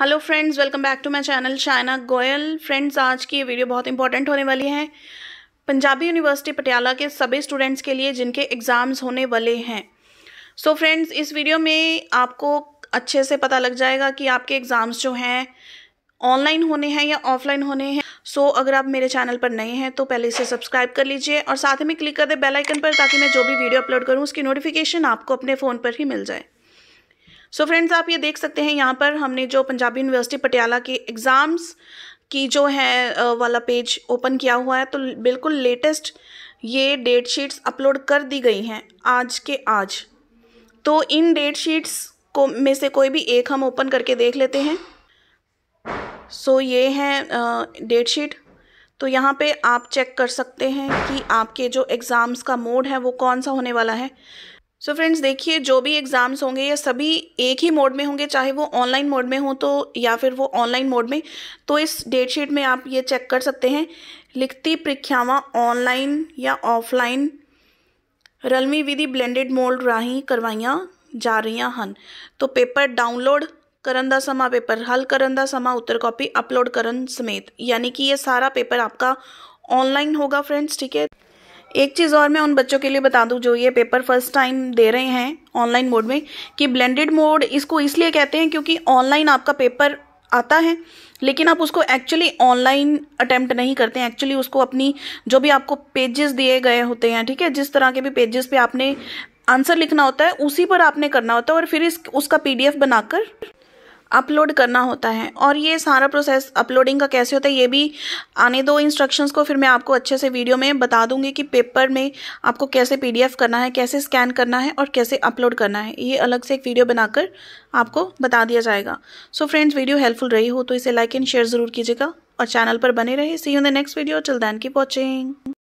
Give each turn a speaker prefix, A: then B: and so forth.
A: hello friends welcome back to my channel Shaina Goyal friends आज की ये वीडियो बहुत इंपॉर्टेंट होने वाली है पंजाबी यूनिवर्सिटी पटियाला के सभी स्टूडेंट्स के लिए जिनके एग्ज़ाम्स होने वाले हैं सो so फ्रेंड्स इस वीडियो में आपको अच्छे से पता लग जाएगा कि आपके एग्ज़ाम्स जो हैं ऑनलाइन होने हैं या ऑफलाइन होने हैं सो so, अगर आप मेरे चैनल पर नए हैं तो पहले इसे सब्सक्राइब कर लीजिए और साथ में क्लिक कर दें बेल आइकन पर ताकि मैं जो भी वीडियो अपलोड करूँ उसकी नोटिफिकेशन आपको अपने फ़ोन पर ही मिल जाए सो so फ्रेंड्स आप ये देख सकते हैं यहाँ पर हमने जो पंजाबी यूनिवर्सिटी पटियाला के एग्ज़ाम्स की जो है वाला पेज ओपन किया हुआ है तो बिल्कुल लेटेस्ट ये डेट शीट्स अपलोड कर दी गई हैं आज के आज तो इन डेट शीट्स को में से कोई भी एक हम ओपन करके देख लेते हैं सो so, ये है डेट शीट तो यहाँ पे आप चेक कर सकते हैं कि आपके जो एग्ज़ाम्स का मोड है वो कौन सा होने वाला है सो फ्रेंड्स देखिए जो भी एग्ज़ाम्स होंगे या सभी एक ही मोड में होंगे चाहे वो ऑनलाइन मोड में हो तो या फिर वो ऑनलाइन मोड में तो इस डेट शीट में आप ये चेक कर सकते हैं लिखती परीक्षावां ऑनलाइन या ऑफलाइन रलमी विधि ब्लेंडेड मोड राही करवाइया जा रही हैं तो पेपर डाउनलोड कर ਦਾ ਸਮਾਂ ਪੇਪਰ ਹੱਲ ਕਰਨ ਦਾ ਸਮਾਂ ਉੱਤਰ ਕਾਪੀ ਅਪਲੋਡ ਕਰਨ ਸਮੇਤ ਯਾਨੀ ਕਿ ਇਹ ਸਾਰਾ ऑनलाइन होगा फ्रेंड्स ठीक है एक चीज़ और मैं उन बच्चों के लिए बता दूं जो ये पेपर फर्स्ट टाइम दे रहे हैं ऑनलाइन मोड में कि ब्लेंडेड मोड इसको इसलिए कहते हैं क्योंकि ऑनलाइन आपका पेपर आता है लेकिन आप उसको एक्चुअली ऑनलाइन अटेम्प्ट नहीं करते हैं एक्चुअली उसको अपनी जो भी आपको पेजेस दिए गए होते हैं ठीक है जिस तरह के भी पेजेस पे आपने आंसर लिखना होता है उसी पर आपने करना होता है और फिर इस उसका पीडीएफ बनाकर अपलोड करना होता है और ये सारा प्रोसेस अपलोडिंग का कैसे होता है ये भी आने दो इंस्ट्रक्शंस को फिर मैं आपको अच्छे से वीडियो में बता दूंगी कि पेपर में आपको कैसे पीडीएफ करना है कैसे स्कैन करना है और कैसे अपलोड करना है ये अलग से एक वीडियो बनाकर आपको बता दिया जाएगा सो फ्रेंड्स वीडियो हेल्पफुल रही हो तो इसे लाइक एंड शेयर ज़रूर कीजिएगा और चैनल पर बने रहे see you the next video चल दैन की वॉचिंग